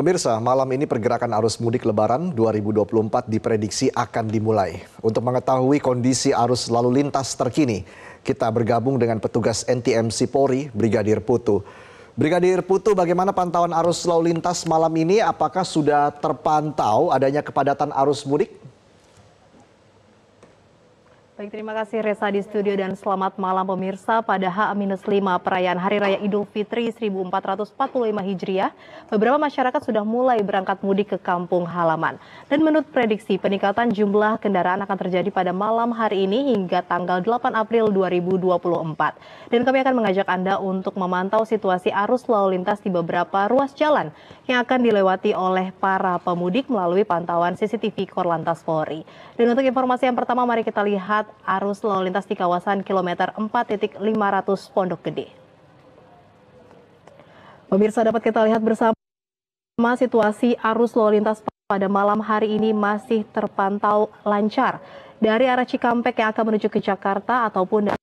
Pemirsa, malam ini pergerakan arus mudik lebaran 2024 diprediksi akan dimulai. Untuk mengetahui kondisi arus lalu lintas terkini, kita bergabung dengan petugas NTMC Polri, Brigadir Putu. Brigadir Putu, bagaimana pantauan arus lalu lintas malam ini? Apakah sudah terpantau adanya kepadatan arus mudik? Baik, terima kasih Reza di studio dan selamat malam pemirsa. Pada H-5 perayaan Hari Raya Idul Fitri 1445 Hijriah, beberapa masyarakat sudah mulai berangkat mudik ke kampung halaman. Dan menurut prediksi, peningkatan jumlah kendaraan akan terjadi pada malam hari ini hingga tanggal 8 April 2024. Dan kami akan mengajak Anda untuk memantau situasi arus lalu lintas di beberapa ruas jalan yang akan dilewati oleh para pemudik melalui pantauan CCTV Korlantas Polri. Dan untuk informasi yang pertama, mari kita lihat arus lalu lintas di kawasan kilometer 4.500 Pondok Gede. Pemirsa dapat kita lihat bersama situasi arus lalu lintas pada malam hari ini masih terpantau lancar dari arah Cikampek yang akan menuju ke Jakarta ataupun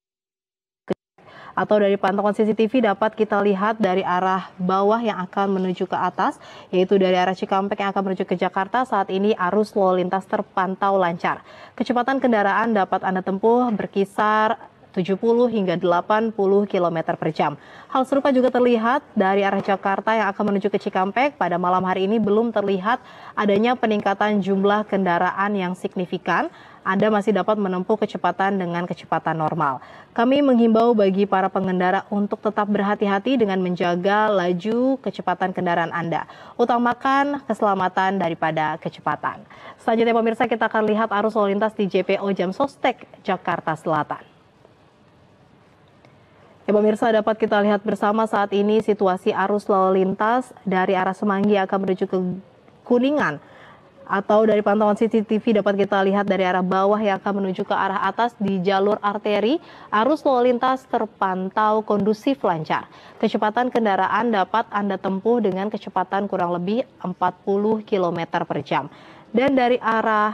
atau dari pantauan CCTV dapat kita lihat dari arah bawah yang akan menuju ke atas yaitu dari arah Cikampek yang akan menuju ke Jakarta saat ini arus lalu lintas terpantau lancar. Kecepatan kendaraan dapat Anda tempuh berkisar 70 hingga 80 km per jam. Hal serupa juga terlihat dari arah Jakarta yang akan menuju ke Cikampek pada malam hari ini belum terlihat adanya peningkatan jumlah kendaraan yang signifikan. Anda masih dapat menempuh kecepatan dengan kecepatan normal. Kami menghimbau bagi para pengendara untuk tetap berhati-hati dengan menjaga laju kecepatan kendaraan Anda. Utamakan keselamatan daripada kecepatan. Selanjutnya pemirsa kita akan lihat arus lalu lintas di JPO Jam Sostek, Jakarta Selatan. Ya pemirsa dapat kita lihat bersama saat ini situasi arus lalu lintas dari arah Semanggi akan menuju ke Kuningan atau dari pantauan CCTV dapat kita lihat dari arah bawah yang akan menuju ke arah atas di jalur arteri, arus lalu lintas terpantau kondusif lancar. Kecepatan kendaraan dapat Anda tempuh dengan kecepatan kurang lebih 40 km per jam. Dan dari arah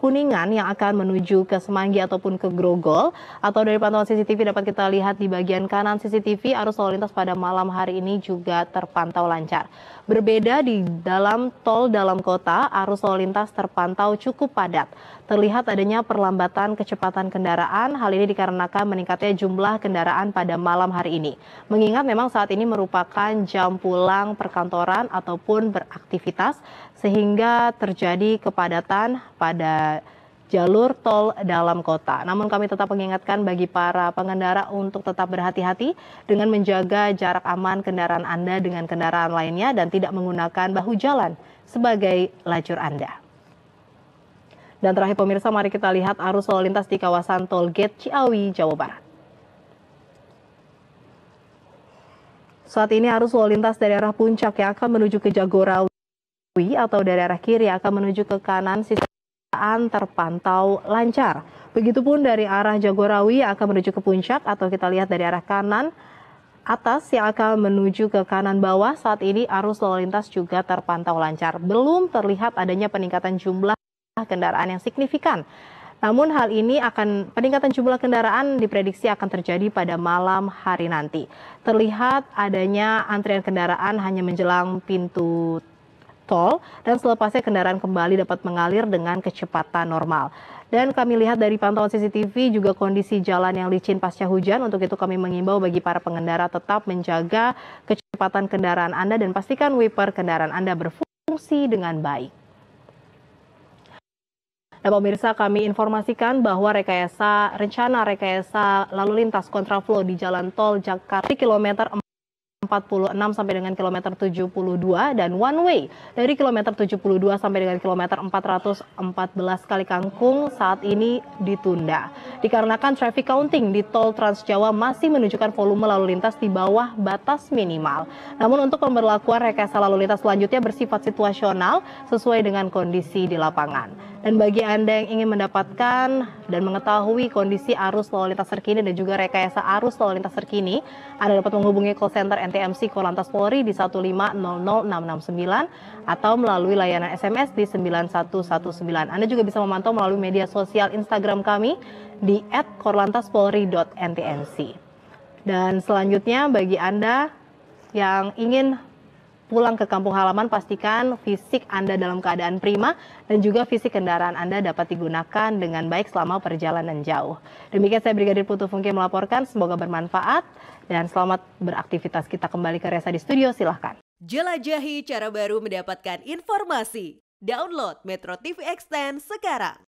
Kuningan yang akan menuju ke Semanggi ataupun ke Grogol. Atau dari pantauan CCTV dapat kita lihat di bagian kanan CCTV arus lalu lintas pada malam hari ini juga terpantau lancar. Berbeda di dalam tol dalam kota, arus lalu lintas terpantau cukup padat. Terlihat adanya perlambatan kecepatan kendaraan, hal ini dikarenakan meningkatnya jumlah kendaraan pada malam hari ini. Mengingat memang saat ini merupakan jam pulang perkantoran ataupun beraktivitas, sehingga terjadi kepadatan pada jalur tol dalam kota. Namun kami tetap mengingatkan bagi para pengendara untuk tetap berhati-hati dengan menjaga jarak aman kendaraan Anda dengan kendaraan lainnya dan tidak menggunakan bahu jalan sebagai lajur Anda. Dan terakhir pemirsa mari kita lihat arus lalu lintas di kawasan Tol Gate Ciawi, Jawa Barat. Saat ini arus lalu lintas dari arah puncak yang akan menuju ke Jagorawi atau dari arah kiri akan menuju ke kanan sisi kendaraan terpantau lancar. Begitupun dari arah Jagorawi yang akan menuju ke puncak atau kita lihat dari arah kanan atas yang akan menuju ke kanan bawah saat ini arus lalu lintas juga terpantau lancar. Belum terlihat adanya peningkatan jumlah kendaraan yang signifikan. Namun hal ini akan peningkatan jumlah kendaraan diprediksi akan terjadi pada malam hari nanti. Terlihat adanya antrian kendaraan hanya menjelang pintu tol dan selepasnya kendaraan kembali dapat mengalir dengan kecepatan normal. Dan kami lihat dari pantauan CCTV juga kondisi jalan yang licin pasca hujan. Untuk itu kami mengimbau bagi para pengendara tetap menjaga kecepatan kendaraan Anda dan pastikan wiper kendaraan Anda berfungsi dengan baik. Nah, pemirsa kami informasikan bahwa rekayasa rencana rekayasa lalu lintas kontraflow di Jalan Tol Jakarta kilometer 46 sampai dengan kilometer 72 dan one way dari kilometer 72 sampai dengan kilometer 414 kali Kangkung saat ini ditunda. Dikarenakan traffic counting di tol Trans Jawa masih menunjukkan volume lalu lintas di bawah batas minimal. Namun untuk pemberlakuan rekayasa lalu lintas selanjutnya bersifat situasional sesuai dengan kondisi di lapangan. Dan bagi Anda yang ingin mendapatkan dan mengetahui kondisi arus lalu lintas terkini dan juga rekayasa arus lalu lintas terkini, Anda dapat menghubungi call center NTR PMC Korlantas Polri di 1500669 atau melalui layanan SMS di 9119. Anda juga bisa memantau melalui media sosial Instagram kami di @korlantaspolri.ntnc. Dan selanjutnya bagi Anda yang ingin pulang ke kampung halaman pastikan fisik Anda dalam keadaan prima dan juga fisik kendaraan Anda dapat digunakan dengan baik selama perjalanan jauh. Demikian saya Brigadir Putu Fungki melaporkan, semoga bermanfaat dan selamat beraktivitas. Kita kembali ke Resa di studio, silahkan. Jelajahi cara baru mendapatkan informasi. Download Metro TV Extend sekarang.